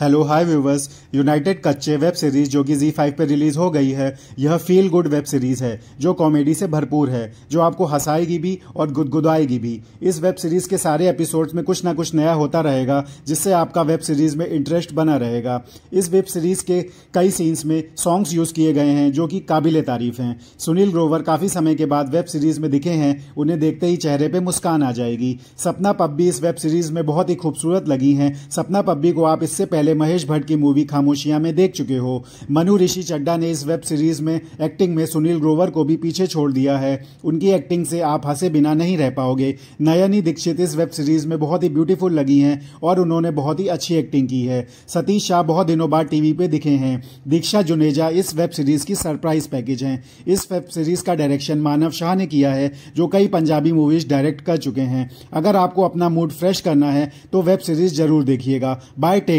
hello hi viewers United Kacche web series जो कि जी five पर रिलीज हो गई है यह फील गुड वेब सीरीज है जो कॉमेडी से भरपूर है जो आपको हंसाएगी भी और गुदगुदाएगी भी इस वेब सीरीज के सारे एपिसोड्स में कुछ ना कुछ नया होता रहेगा जिससे आपका वेब सीरीज में इंटरेस्ट बना रहेगा इस वेब सीरीज के कई सीन्स में सॉन्ग्स यूज किए गए हैं जो कि काबिल तारीफ हैं सुनील ग्रोवर काफी समय के बाद वेब सीरीज में दिखे हैं उन्हें देखते ही चेहरे पर मुस्कान आ जाएगी सपना पब्बी इस वेब सीरीज में बहुत ही खूबसूरत लगी हैं सपना पब्बी को आप इससे पहले पहले महेश भट्ट की मूवी खामोशिया में देख चुके हो मनु ऋषि चड्डा ने इस वेब सीरीज में एक्टिंग में सुनील ग्रोवर को भी पीछे छोड़ दिया है उनकी एक्टिंग से आप हंसे बिना नहीं रह पाओगे नयनी दीक्षित इस वेब सीरीज में बहुत ही ब्यूटीफुल लगी हैं और उन्होंने बहुत ही अच्छी एक्टिंग की है सतीश शाह बहुत दिनों बाद टीवी पे दिखे हैं दीक्षा जुनेजा इस वेब सीरीज की सरप्राइज पैकेज है इस वेब सीरीज का डायरेक्शन मानव शाह ने किया है जो कई पंजाबी मूवीज डायरेक्ट कर चुके हैं अगर आपको अपना मूड फ्रेश करना है तो वेब सीरीज जरूर देखिएगा बाय टेक